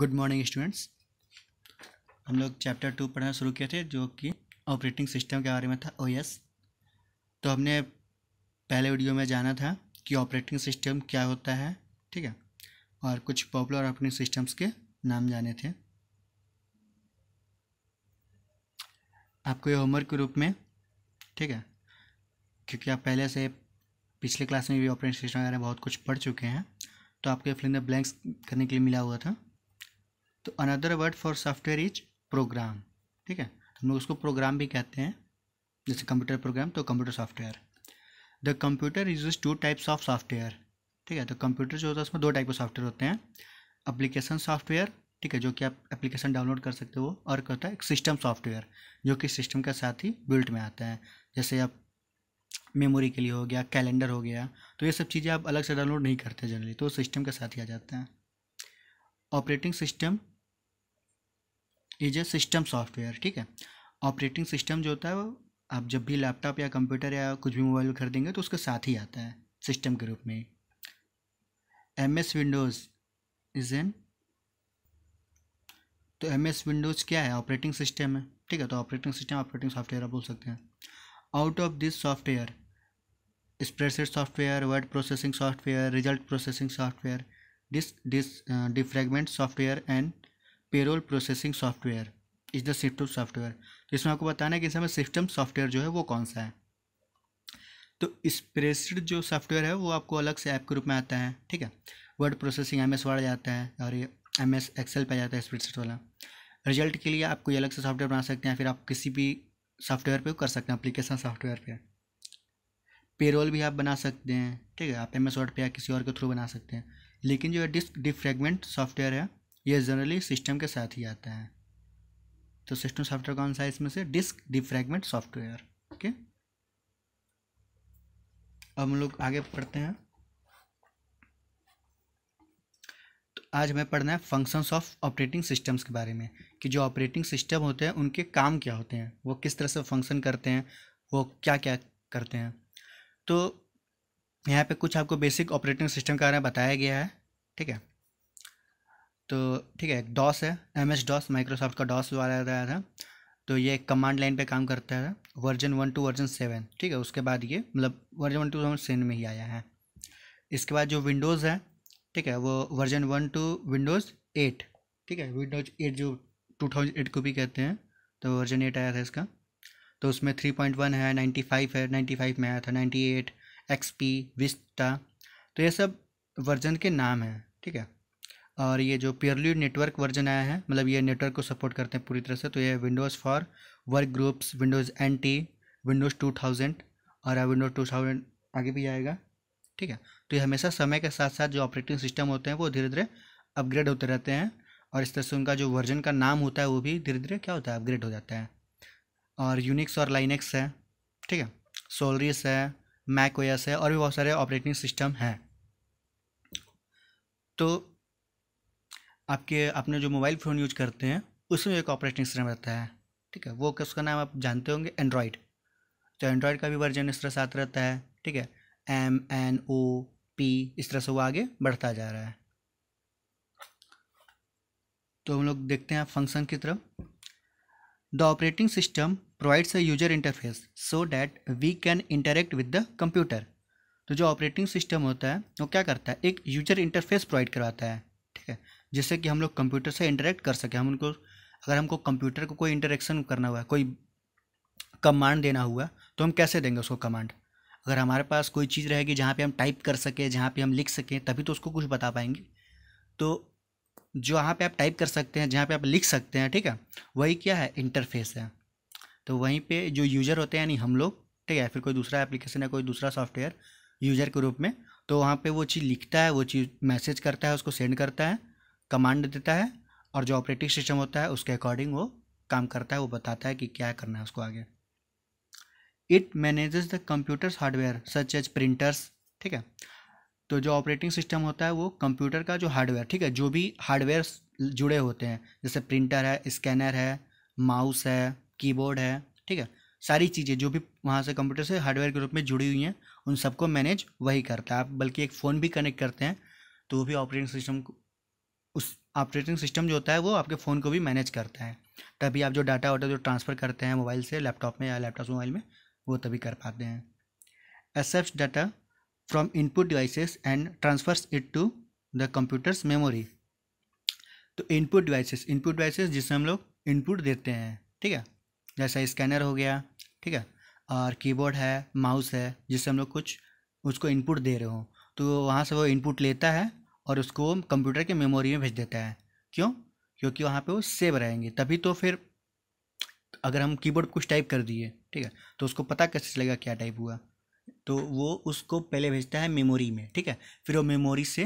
Good morning students हम लोग chapter two पढ़ना शुरू किए थे जो कि ऑपरेटिंग सिस्टम के बारे में था ओ e तो हमने पहले वीडियो में जाना था कि ऑपरेटिंग सिस्टम क्या होता है ठीक है और कुछ पॉपुलर ऑपरेटिंग सिस्टम्स के नाम जाने थे आपको ये होमवर्क के रूप में ठीक है क्योंकि आप पहले से पिछले क्लास में भी ऑपरेटिंग सिस्टम वगैरह बहुत कुछ पढ़ चुके हैं तो आपको फिलिंग द ब्लैंक्स करने के लिए मिला हुआ था तो another word for software is program ठीक है तो हम लोग उसको प्रोग्राम भी कहते हैं जैसे कंप्यूटर प्रोग्राम तो computer software the computer use two types of software ठीक है तो कंप्यूटर जो होता है उसमें दो टाइप के सॉफ्टवेयर होते हैं अप्लीकेशन सॉफ्टवेयर ठीक है जो कि आप एप्लीकेशन डाउनलोड कर सकते हो और होता है एक सिस्टम सॉफ्टवेयर जो कि सिस्टम के साथ ही बिल्ट में आता है जैसे आप मेमोरी के लिए हो गया कैलेंडर हो गया तो ये सब चीज़ें आप अलग से डाउनलोड नहीं करते जनरली तो सिस्टम के साथ ही आ जाते हैं operating system is a system software ठीक है ऑपरेटिंग सिस्टम जो होता है वो आप जब भी लैपटॉप या कंप्यूटर या कुछ भी मोबाइल खरीदेंगे तो उसके साथ ही आता है सिस्टम के रूप में M S Windows is an तो एम एस विंडोज़ क्या है ऑपरेटिंग सिस्टम है ठीक है तो ऑपरेटिंग सिस्टम ऑपरेटिंग सॉफ्टवेयर आप बोल सकते हैं out of this software spreadsheet software word processing software result processing software dis dis defragment software and payroll processing software is the system software तो इसमें आपको बताना है कि इसमें सिस्टम सॉफ्टवेयर जो है वो कौन सा है तो स्प्रेसड जो सॉफ्टवेयर है वो आपको अलग से ऐप के रूप में आता है ठीक है word processing M S Word जाता है और ये एम एस एक्सेल पर जाता है स्प्रेसड वाला रिजल्ट के लिए आप कोई अलग से सॉफ्टवेयर बना सकते हैं फिर आप किसी भी सॉफ्टवेयर पे कर सकते हैं अप्लीकेशन सॉफ्टवेयर पे पेरोल भी आप बना सकते हैं ठीक है आप एम एस वर्ड पे या किसी और के थ्रू बना सकते हैं लेकिन जो है डिस्क डिफ्रेगमेंट सॉफ्टवेयर है ये जनरली सिस्टम के साथ ही आता है तो सिस्टम सॉफ्टवेयर कौन सा है इसमें से डिस्क डिफ्रैगमेंट सॉफ्टवेयर ओके अब हम लोग आगे पढ़ते हैं तो आज हमें पढ़ना है फंक्शंस ऑफ ऑपरेटिंग सिस्टम्स के बारे में कि जो ऑपरेटिंग सिस्टम होते हैं उनके काम क्या होते हैं वो किस तरह से फंक्शन करते हैं वो क्या क्या करते हैं तो यहाँ पे कुछ आपको बेसिक ऑपरेटिंग सिस्टम के बारे में बताया गया है ठीक है तो ठीक है डॉस है एम एस डॉस माइक्रोसॉफ्ट का डॉस द्वारा आया था तो ये एक कमांड लाइन पे काम करता है version one two version seven ठीक है उसके बाद ये मतलब version one two version seven में ही आया है इसके बाद जो विंडोज़ है ठीक है वो version one two Windows eight ठीक है विंडोज एट जो टू थाउजेंड एट को भी कहते हैं तो वर्जन एट आया था इसका तो उसमें थ्री पॉइंट वन है नाइन्टी फाइव है नाइन्टी फाइव में आया था ninety eight X P Vista तो ये सब वर्जन के नाम हैं ठीक है और ये जो प्योरली नेटवर्क वर्जन आया है मतलब ये नेटवर्क को सपोर्ट करते हैं पूरी तरह से तो ये Windows for Workgroups Windows N T Windows two thousand और विंडोज़ टू थाउजेंड आगे भी आएगा ठीक है तो ये हमेशा समय के साथ साथ जो ऑपरेटिंग सिस्टम होते हैं वो धीरे धीरे अपग्रेड होते रहते हैं और इस तरह से उनका जो वर्जन का नाम होता है वो भी धीरे धीरे क्या होता है अपग्रेड हो जाता है और यूनिक्स और लाइनेक्स है ठीक है सोलरीस है मैक ओएस है और भी बहुत सारे ऑपरेटिंग सिस्टम हैं तो आपके अपने जो मोबाइल फ़ोन यूज करते हैं उसमें एक ऑपरेटिंग सिस्टम रहता है ठीक है वो उसका नाम आप जानते होंगे एंड्रॉयड तो एंड्रॉयड का भी वर्जन इस तरह से आता रहता है ठीक है एम एन ओ पी इस तरह से वो आगे बढ़ता जा रहा है तो हम लोग देखते हैं फंक्शन की तरफ the operating system provides a user interface so that we can interact with the computer तो जो ऑपरेटिंग सिस्टम होता है वो क्या करता है एक यूजर इंटरफेस प्रोवाइड करवाता है जिससे कि हम लोग कंप्यूटर से इंटरेक्ट कर सकें हम उनको अगर हमको कंप्यूटर को कोई इंटरेक्शन करना हुआ कोई कमांड देना हुआ तो हम कैसे देंगे उसको कमांड अगर हमारे पास कोई चीज़ रहेगी जहाँ पे हम टाइप कर सकें जहाँ पे हम लिख सकें तभी तो उसको कुछ बता पाएंगे तो जहाँ पे आप टाइप कर सकते हैं जहाँ पे आप लिख सकते हैं ठीक है वही क्या है इंटरफेस है तो वहीं पे जो यूज़र होते हैं यानी हम लोग ठीक है फिर कोई दूसरा एप्लीकेशन या कोई दूसरा सॉफ्टवेयर यूज़र के रूप में तो वहाँ पर वो चीज़ लिखता है वो चीज़ मैसेज करता है उसको सेंड करता है कमांड देता है और जो ऑपरेटिंग सिस्टम होता है उसके अकॉर्डिंग वो काम करता है वो बताता है कि क्या करना है उसको आगे it manages the computer's hardware such as printers ठीक है तो जो ऑपरेटिंग सिस्टम होता है वो कंप्यूटर का जो हार्डवेयर ठीक है जो भी हार्डवेयर जुड़े होते हैं जैसे प्रिंटर है स्कैनर है माउस है कीबोर्ड है ठीक है सारी चीज़ें जो भी वहाँ से कंप्यूटर से हार्डवेयर के रूप में जुड़ी हुई हैं उन सबको मैनेज वही करता है आप बल्कि एक फ़ोन भी कनेक्ट करते हैं तो वो भी ऑपरेटिंग सिस्टम ऑपरेटिंग सिस्टम जो होता है वो आपके फ़ोन को भी मैनेज करता है तभी आप जो डाटा वाटा जो ट्रांसफ़र करते हैं मोबाइल से लैपटॉप में या लैपटॉप से मोबाइल में वो तभी कर पाते हैं accept data from input devices and transfers it to the computer's memory तो इनपुट डिवाइसेस इनपुट डिवाइसेस जिसमें हम लोग इनपुट देते हैं ठीक है जैसा स्कैनर हो गया ठीक है और कीबोर्ड है माउस है जिससे हम लोग कुछ उसको इनपुट दे रहे हो तो वहाँ से वो इनपुट लेता है और उसको कंप्यूटर के मेमोरी में भेज देता है क्यों क्योंकि वहाँ पे वो सेव रहेंगे तभी तो फिर अगर हम कीबोर्ड कुछ टाइप कर दिए ठीक है तो उसको पता कैसे चलेगा क्या टाइप हुआ तो वो उसको पहले भेजता है मेमोरी में ठीक है फिर वो मेमोरी से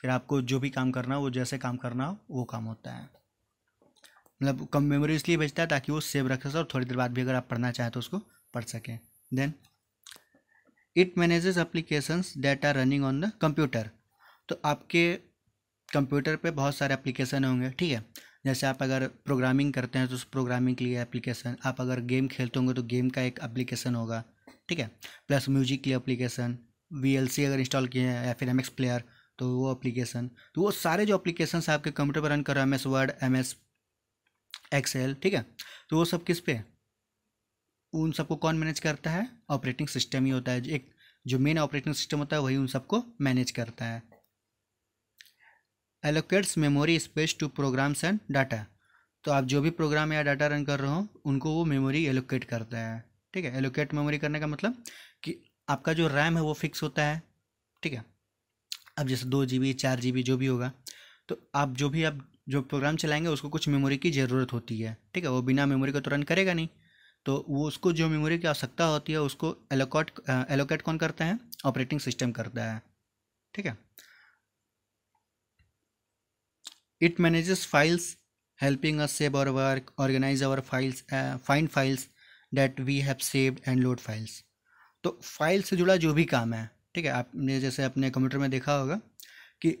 फिर आपको जो भी काम करना हो वो जैसे काम करना हो वो काम होता है मतलब कम मेमोरी इसलिए भेजता है ताकि वो सेव रख सके और थोड़ी देर बाद भी अगर आप पढ़ना चाहें तो उसको पढ़ सकें then it manages applications that are running on the computer तो आपके कंप्यूटर पे बहुत सारे एप्लीकेशन होंगे ठीक है जैसे आप अगर प्रोग्रामिंग करते हैं तो उस प्रोग्रामिंग के लिए एप्लीकेशन आप अगर गेम खेलते होंगे तो गेम का एक एप्लीकेशन होगा ठीक है प्लस म्यूजिक के लिए एप्लीकेशन वी अगर इंस्टॉल किए हैं या फिर एम प्लेयर तो वो एप्लीकेशन तो वो सारे जो एप्लीकेशन आपके कंप्यूटर पर रन करो M S Word M S Excel ठीक है तो वो सब किस पे उन सबको कौन मैनेज करता है ऑपरेटिंग सिस्टम ही होता है एक जो मेन ऑपरेटिंग सिस्टम होता है वही उन सबको मैनेज करता है allocates memory space to programs and data तो आप जो भी प्रोग्राम या डाटा रन कर रहे हो उनको वो मेमोरी एलोकेट करता है ठीक है एलोकेट मेमोरी करने का मतलब कि आपका जो रैम है वो फिक्स होता है ठीक है अब जैसे दो जी बी चार जी बी जो भी होगा तो आप जो भी आप जो प्रोग्राम चलाएंगे उसको कुछ मेमोरी की ज़रूरत होती है ठीक है वो बिना मेमोरी को तो रन करेगा नहीं तो वो उसको जो मेमोरी की आवश्यकता होती है उसको एलोकॉट एलोकेट कौन करता है ऑपरेटिंग सिस्टम करता है ठीक है It manages files, helping us save our work, organize our files, uh, find files that we have saved and load files. तो फाइल से जुड़ा जो भी काम है ठीक है आपने जैसे अपने कंप्यूटर में देखा होगा कि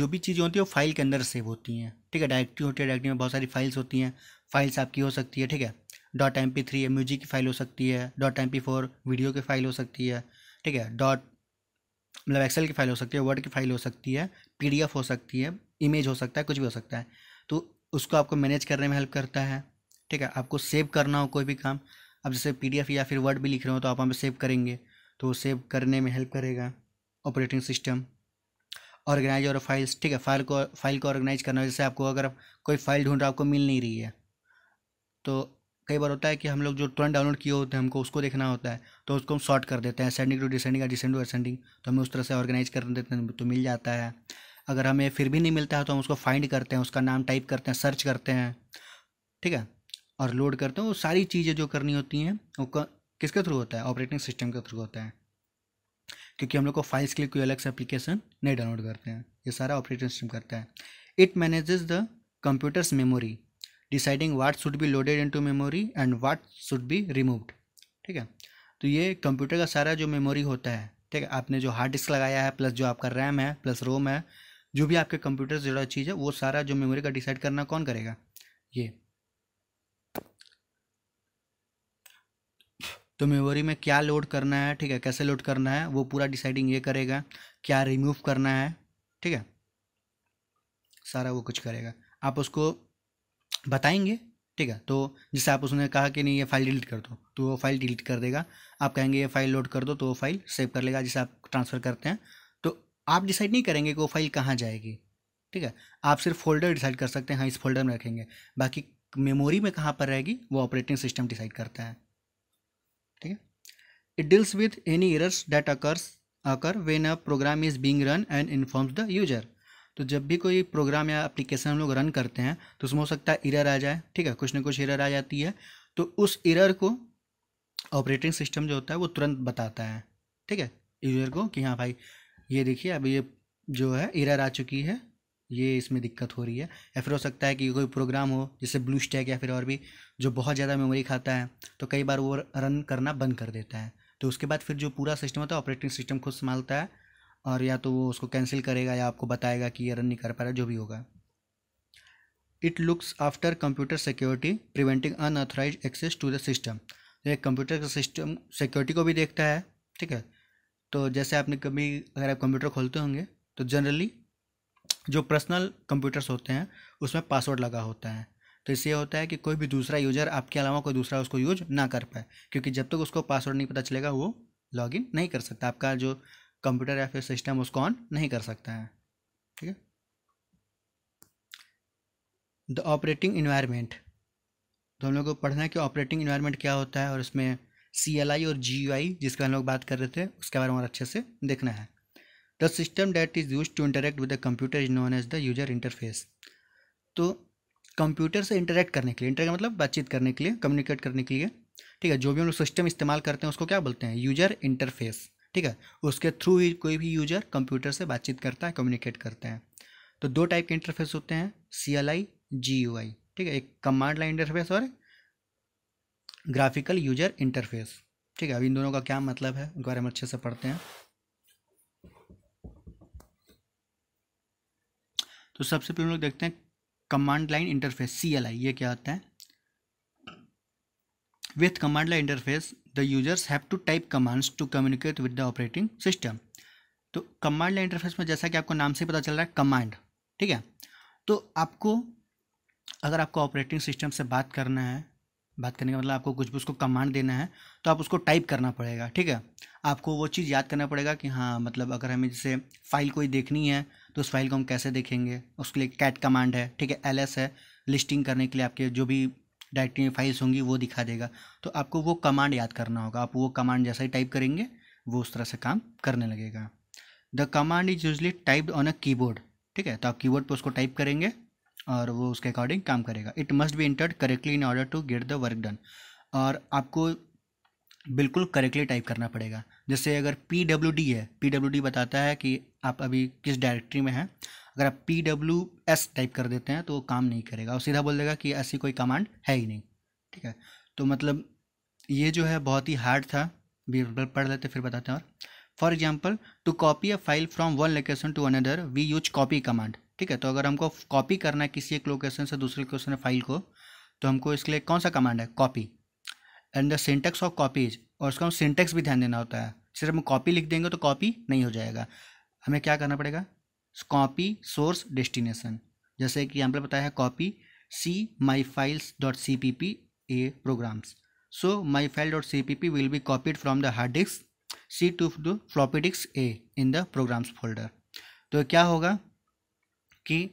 जो भी चीज़ें होती है वो फाइल के अंदर सेव होती हैं ठीक है डायरेक्टरी होती है डायरेक्टरी में बहुत सारी फाइल्स होती हैं फाइल्स आपकी हो सकती है ठीक है dot M P three music की फाइल हो सकती है dot M P four video की फाइल हो सकती है ठीक है डॉट मतलब एक्सेल की फाइल हो सकती है वर्ड की फाइल हो सकती है पी डी एफ हो सकती है इमेज हो सकता है कुछ भी हो सकता है तो उसको आपको मैनेज करने में हेल्प करता है ठीक है आपको सेव करना हो कोई भी काम आप जैसे पी या फिर वर्ड भी लिख रहे हो तो आप हमें सेव करेंगे तो सेव करने में हेल्प करेगा ऑपरेटिंग सिस्टम ऑर्गेनाइज और फाइल्स ठीक है फाइल को फाइल को ऑर्गेनाइज करना जैसे आपको अगर कोई फाइल ढूंढ रहा आपको मिल नहीं रही है तो कई बार होता है कि हम लोग जो तुरंत डाउनलोड किए होते हैं हमको उसको देखना होता है तो उसको हम शॉर्ट कर देते हैं सेंडिंग टू डिसेंडिंग या डिसेंड टू असेंडिंग तो हमें उस तरह से ऑर्गेनाइज कर देते हैं तो मिल जाता है अगर हमें फिर भी नहीं मिलता है तो हम उसको फाइंड करते हैं उसका नाम टाइप करते हैं सर्च करते हैं ठीक है और लोड करते हैं वो सारी चीज़ें जो करनी होती हैं वो किसके थ्रू होता है ऑपरेटिंग सिस्टम के थ्रू होता है क्योंकि हम लोग को फाइल्स के लिए कोई अलग से एप्लीकेशन नहीं डाउनलोड करते हैं ये सारा ऑपरेटिंग सिस्टम करता है it manages the computer's memory deciding what should be loaded into memory and what should be removed ठीक है तो ये कंप्यूटर का सारा जो मेमोरी होता है ठीक है आपने जो हार्ड डिस्क लगाया है प्लस जो आपका रैम है प्लस रोम है जो भी आपके कंप्यूटर से जुड़ा चीज़ है वो सारा जो मेमोरी का डिसाइड करना कौन करेगा ये तो मेमोरी में क्या लोड करना है ठीक है कैसे लोड करना है वो पूरा डिसाइडिंग ये करेगा क्या रिमूव करना है ठीक है सारा वो कुछ करेगा आप उसको बताएंगे ठीक है तो जैसे आप उसने कहा कि नहीं ये फाइल डिलीट कर दो तो वो फाइल डिलीट कर देगा आप कहेंगे ये फाइल लोड कर दो तो वो फाइल सेव कर लेगा जिसे आप ट्रांसफ़र करते हैं आप डिसाइड नहीं करेंगे कि वो फाइल कहाँ जाएगी ठीक है आप सिर्फ फोल्डर डिसाइड कर सकते हैं हाँ इस फोल्डर में रखेंगे बाकी मेमोरी में कहाँ पर रहेगी वो ऑपरेटिंग सिस्टम डिसाइड करता है ठीक है it deals with any errors that occurs occur when a program is being run and informs the user तो जब भी कोई प्रोग्राम या एप्लीकेशन हम लोग रन करते हैं तो उसमें हो सकता है इरर आ जाए ठीक है कुछ ना कुछ इरर आ जाती है तो उस इरर को ऑपरेटिंग सिस्टम जो होता है वो तुरंत बताता है ठीक है यूजर को कि हाँ भाई ये देखिए अब ये जो है इरर आ चुकी है ये इसमें दिक्कत हो रही है या फिर हो सकता है कि कोई प्रोग्राम हो जैसे ब्लू स्टैक या फिर और भी जो बहुत ज़्यादा मेमोरी खाता है तो कई बार वो रन करना बंद कर देता है तो उसके बाद फिर जो पूरा सिस्टम होता है ऑपरेटिंग सिस्टम खुद संभालता है और या तो वो उसको कैंसिल करेगा या आपको बताएगा कि ये रन नहीं कर पा रहा जो भी होगा it looks after computer security preventing unauthorised access to the system एक कंप्यूटर का सिस्टम सिक्योरिटी को भी देखता है ठीक है तो जैसे आपने कभी अगर आप कंप्यूटर खोलते होंगे तो जनरली जो पर्सनल कंप्यूटर्स होते हैं उसमें पासवर्ड लगा होता है तो इससे होता है कि कोई भी दूसरा यूजर आपके अलावा कोई दूसरा उसको यूज ना कर पाए क्योंकि जब तक उसको पासवर्ड नहीं पता चलेगा वो लॉगिन नहीं कर सकता आपका जो कंप्यूटर या फिर सिस्टम उसको ऑन नहीं कर सकता है ठीक है द ऑपरेटिंग इन्वायरमेंट तो हम लोग को पढ़ना है कि ऑपरेटिंग इन्वायरमेंट क्या होता है और इसमें सी एल आई और जी आई जिसके बारे में लोग बात कर रहे थे उसके बारे में और अच्छे से देखना है the system that is use to interact with the computer is known as the user interface तो कंप्यूटर से इंटरेक्ट करने के लिए इंटरेक्ट मतलब बातचीत करने के लिए कम्युनिकेट करने के लिए ठीक है जो भी हम लोग सिस्टम इस्तेमाल करते हैं उसको क्या बोलते हैं यूजर इंटरफेस ठीक है उसके थ्रू ही कोई भी यूजर कंप्यूटर से बातचीत करता है कम्युनिकेट करते हैं तो दो टाइप के इंटरफेस होते हैं सी एल आई जी यू आई ठीक है एक कमांड लाइन इंटरफेस और ग्राफिकल यूजर इंटरफेस ठीक है अब इन दोनों का क्या मतलब है उनके बारे में अच्छे से पढ़ते हैं तो सबसे पहले हम लोग देखते हैं command line interface C L I ये क्या होता है with command line interface the users have to type commands to communicate with the operating system तो कमांड लाइन इंटरफेस में जैसा कि आपको नाम से पता चल रहा है कमांड ठीक है तो आपको अगर आपको ऑपरेटिंग सिस्टम से बात करना है बात करने का मतलब आपको कुछ भी उसको कमांड देना है तो आप उसको टाइप करना पड़ेगा ठीक है आपको वो चीज़ याद करना पड़ेगा कि हाँ मतलब अगर हमें जैसे फाइल कोई देखनी है तो उस फाइल को हम कैसे देखेंगे उसके लिए कैट कमांड है ठीक है एल है लिस्टिंग करने के लिए आपके जो भी डायरेक्टरी फाइल्स होंगी वो दिखा देगा तो आपको वो कमांड याद करना होगा आप वो कमांड जैसा ही टाइप करेंगे वो उस तरह से काम करने लगेगा the command is usually typed on a keyboard ठीक है तो आप कीबोर्ड पर उसको टाइप करेंगे और वो उसके अकॉर्डिंग काम करेगा it must be entered correctly in order to get the work done और आपको बिल्कुल करेक्टली टाइप करना पड़ेगा जैसे अगर पी डब्ल्यू डी है पी डब्ल्यू डी बताता है कि आप अभी किस डायरेक्टरी में हैं अगर आप पी डब्ल्यू एस टाइप कर देते हैं तो वो काम नहीं करेगा और सीधा बोल देगा कि ऐसी कोई कमांड है ही नहीं ठीक है तो मतलब ये जो है बहुत ही हार्ड था भी पढ़ लेते फिर बताते हैं और for example to copy a file from one location to another we use copy command ठीक है तो अगर हमको कॉपी करना है किसी एक लोकेशन से दूसरे लोकेशन फाइल को तो हमको इसके लिए कौन सा कमांड है copy and the syntax of copies और उसका हम सिंटेक्स भी ध्यान देना होता है सिर्फ हम कॉपी लिख देंगे तो कॉपी नहीं हो जाएगा हमें क्या करना पड़ेगा कॉपी सोर्स डेस्टिनेशन जैसे कि यहाँ पर बताया है copy C my files dot C P P A programs so my file dot C P P will be copied from the hard disk C to the floppy disk A in the programs folder तो क्या होगा कि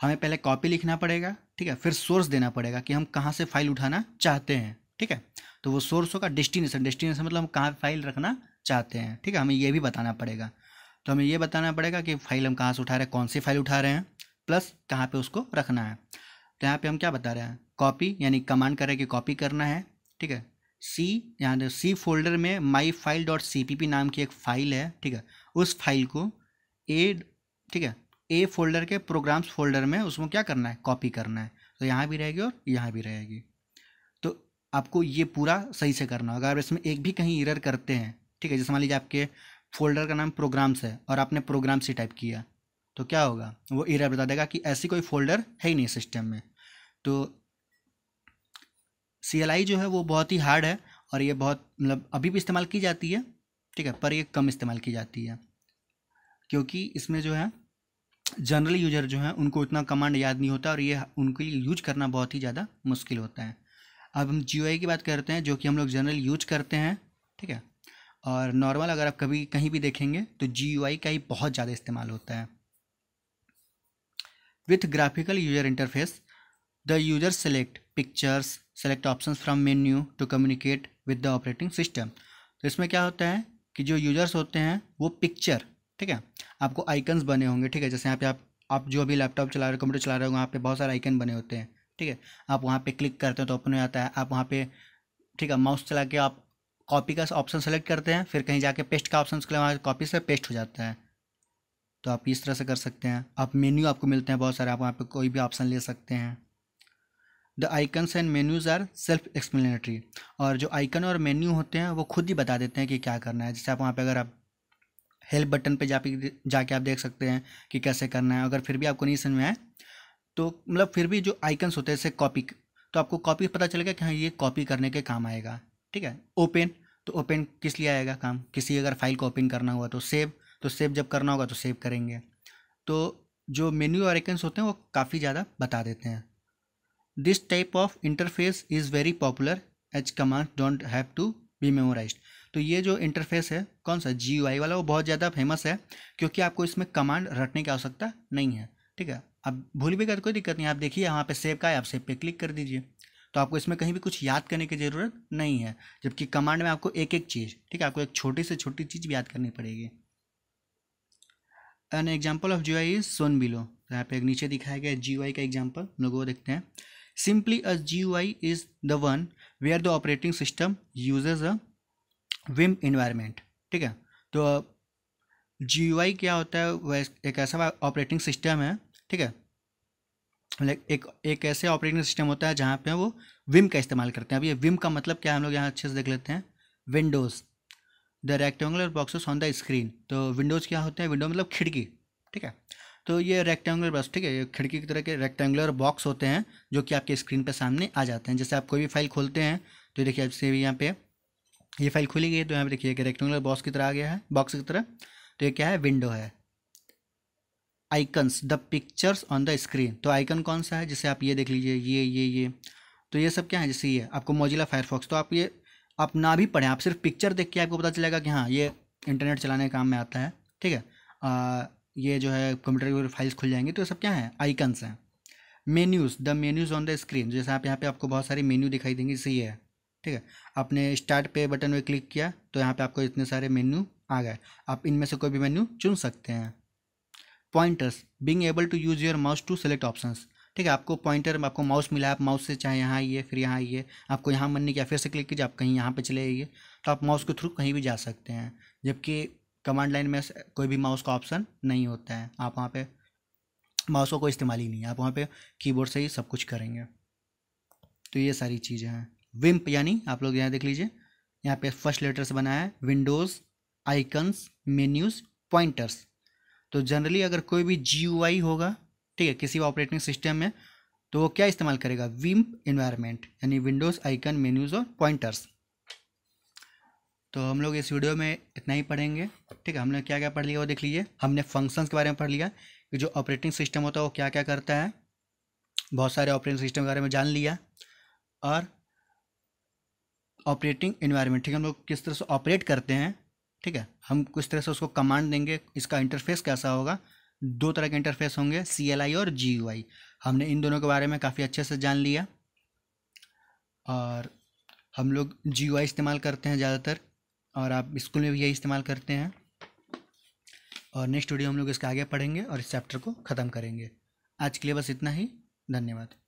हमें पहले copy लिखना पड़ेगा ठीक है फिर सोर्स देना पड़ेगा कि हम कहाँ से फाइल उठाना चाहते हैं ठीक है तो वो सोर्स होगा डेस्टिनेशन डेस्टिनेशन मतलब हम कहाँ फाइल रखना चाहते हैं ठीक है हमें ये भी बताना पड़ेगा तो हमें ये बताना पड़ेगा कि फाइल हम कहाँ से उठा रहे हैं कौन सी फाइल उठा रहे हैं प्लस कहाँ पर उसको रखना है तो यहाँ पर हम क्या बता रहे हैं कॉपी यानी कमांड कर रहे हैं कि कॉपी करना है ठीक है सी यहाँ सी फोल्डर में my file dot C P P नाम की एक फ़ाइल है ठीक है उस फाइल को ए ठीक है ए फोल्डर के प्रोग्राम्स फोल्डर में उसको क्या करना है कॉपी करना है तो यहाँ भी रहेगी और यहाँ भी रहेगी तो आपको ये पूरा सही से करना होगा अगर इसमें एक भी कहीं इरर करते हैं ठीक है जैसे मान लीजिए आपके फोल्डर का नाम प्रोग्राम्स है और आपने प्रोग्राम्स ही टाइप किया तो क्या होगा वो इरर बता देगा कि ऐसी कोई फोल्डर है ही नहीं सिस्टम में तो सी जो है वो बहुत ही हार्ड है और ये बहुत मतलब अभी भी इस्तेमाल की जाती है ठीक है पर ये कम इस्तेमाल की जाती है क्योंकि इसमें जो है जनरल यूजर जो हैं उनको इतना कमांड याद नहीं होता और ये उनके लिए यूज करना बहुत ही ज़्यादा मुश्किल होता है अब हम जी की बात करते हैं जो कि हम लोग जनरल यूज करते हैं ठीक है और नॉर्मल अगर आप कभी कहीं भी देखेंगे तो जी का ही बहुत ज़्यादा इस्तेमाल होता है with graphical user interface the user select pictures select option from menu to communicate with the operating system तो इसमें क्या होता है कि जो यूजर्स होते हैं वो पिक्चर ठीक है आपको आइकन्स बने होंगे ठीक है जैसे यहाँ पे आप आप जो भी लैपटॉप चला रहे हो कंप्यूटर चला रहे हो वहाँ पे बहुत सारे आइकन बने होते हैं ठीक है आप वहाँ पे क्लिक करते हो तो ओपन हो जाता है आप वहाँ पे ठीक है माउस चला के आप कॉपी का ऑप्शन सेलेक्ट करते हैं फिर कहीं जाके पेस्ट का ऑप्शन वहाँ कॉपी से पेस्ट हो जाता है तो आप इस तरह से कर सकते हैं आप मेन्यू आपको मिलते हैं बहुत सारे आप वहाँ पर कोई भी ऑप्शन ले सकते हैं the icons and menus are self explanatory और जो आइकन और मेन्यू होते हैं वो खुद ही बता देते हैं कि क्या करना है जैसे आप वहाँ पे अगर आप हेल्प बटन पे जा जाके आप देख सकते हैं कि कैसे करना है अगर फिर भी आपको नहीं समझ में आए तो मतलब फिर भी जो आइकन्स होते हैं जैसे कॉपी तो आपको कॉपी पता चलेगा कि हाँ ये कॉपी करने के काम आएगा ठीक है ओपन तो ओपन किस लिए आएगा काम किसी अगर फाइल को ओपन करना हुआ तो सेव तो सेव जब करना होगा तो सेव करेंगे तो जो मेन्यू आइकन्स होते हैं वो काफ़ी ज़्यादा बता देते हैं this type of interface is very popular as command don't have to be memorise तो ये जो इंटरफेस है कौन सा जी वाला वो बहुत ज़्यादा फेमस है क्योंकि आपको इसमें कमांड रटने की आवश्यकता नहीं है ठीक है अब भूल भी गए तो कोई दिक्कत नहीं आप देखिए वहाँ पे सेव का है आप सेव पे क्लिक कर दीजिए तो आपको इसमें कहीं भी कुछ याद करने की ज़रूरत नहीं है जबकि कमांड में आपको एक एक चीज़ ठीक है आपको एक छोटी से छोटी चीज़ भी याद करनी पड़ेगी an example of G I is shown below यहाँ पे एक नीचे दिखाया गया जी आई का एग्जाम्पल लोग वो देखते हैं simply a G Y is the one where the operating system uses a विम इन्वायरमेंट ठीक है तो जी क्या होता है वह एक ऐसा ऑपरेटिंग सिस्टम है ठीक है लाइक एक एक ऐसे ऑपरेटिंग सिस्टम होता है जहाँ पे वो विम का इस्तेमाल करते हैं अब ये विम का मतलब क्या हम लोग यहाँ अच्छे से देख लेते हैं windows the rectangular boxes on the screen तो विंडोज़ क्या होते हैं विंडो मतलब खिड़की ठीक है तो ये रेक्टेंगुलर बॉक्स ठीक है ये खिड़की की तरह के रेक्टेंगुलर बॉक्स होते हैं जो कि आपके स्क्रीन पर सामने आ जाते हैं जैसे आप कोई भी फाइल खोलते हैं तो देखिए आपसे यहाँ पे ये फाइल खुली गई तो यहाँ पर देखिए कि रेक्टेंगुलर बॉक्स की तरह आ गया है बॉक्स की तरह तो ये क्या है विंडो है icons the pictures on the screen तो आइकन कौन सा है जैसे आप ये देख लीजिए ये ये ये तो ये सब क्या है जैसे ये आपको मोजिला फायरफॉक्स तो आप ये आप ना भी पढ़ें आप सिर्फ पिक्चर देख के आपको पता चलेगा कि हाँ ये इंटरनेट चलाने के काम में आता है ठीक है आ, ये जो है कंप्यूटर की फाइल्स खुल जाएंगी तो ये सब क्या है आइकन्स हैं menus the menus on the screen जैसे आप यहाँ पे आपको बहुत सारी मेन्यू दिखाई देंगे जैसे ये है ठीक है आपने स्टार्ट पे बटन में क्लिक किया तो यहाँ पे आपको इतने सारे मेन्यू आ गए आप इनमें से कोई भी मेन्यू चुन सकते हैं pointers being able to use your mouse to select options ठीक है आपको पॉइंटर आपको माउस मिला आप माउस से चाहे यहाँ आइए फिर यहाँ आइए आपको यहाँ मन नहीं किया फिर से क्लिक कीजिए आप कहीं यहाँ पर चले आइए तो आप माउस के थ्रू कहीं भी जा सकते हैं जबकि कमांड लाइन में कोई भी माउस का ऑप्शन नहीं होता है आप वहाँ पे माउस का कोई इस्तेमाल ही नहीं है आप वहाँ पे कीबोर्ड से ही सब कुछ करेंगे तो ये सारी चीज़ें हैं विम्प यानी आप लोग यहाँ देख लीजिए यहाँ पे फर्स्ट लेटर से बनाया है विंडोज़ आइकन्स मेन्यूज़ पॉइंटर्स तो जनरली अगर कोई भी जी होगा ठीक है किसी भी ऑपरेटिंग सिस्टम में तो वो क्या इस्तेमाल करेगा विम्प इन्वायरमेंट यानी विंडोज़ आइकन मेन्यूज़ और पॉइंटर्स तो हम लोग इस वीडियो में इतना ही पढ़ेंगे ठीक है हमने क्या क्या पढ़ लिया वो देख लीजिए हमने फंक्शंस के बारे में पढ़ लिया कि जो ऑपरेटिंग सिस्टम होता है वो क्या क्या करता है बहुत सारे ऑपरेटिंग सिस्टम के बारे में जान लिया और ऑपरेटिंग इन्वायरमेंट ठीक है हम लोग किस तरह से ऑपरेट करते हैं ठीक है हम किस तरह से उसको कमांड देंगे इसका इंटरफेस कैसा होगा दो तरह के इंटरफेस होंगे सी एल आई और जी यू आई हमने इन दोनों के बारे में काफ़ी अच्छे से जान लिया और हम लोग जी यू आई इस्तेमाल करते हैं ज़्यादातर और आप स्कूल में भी यही इस्तेमाल करते हैं और नेक्स्ट वीडियो हम लोग इसके आगे पढ़ेंगे और इस चैप्टर को ख़त्म करेंगे आज के लिए बस इतना ही धन्यवाद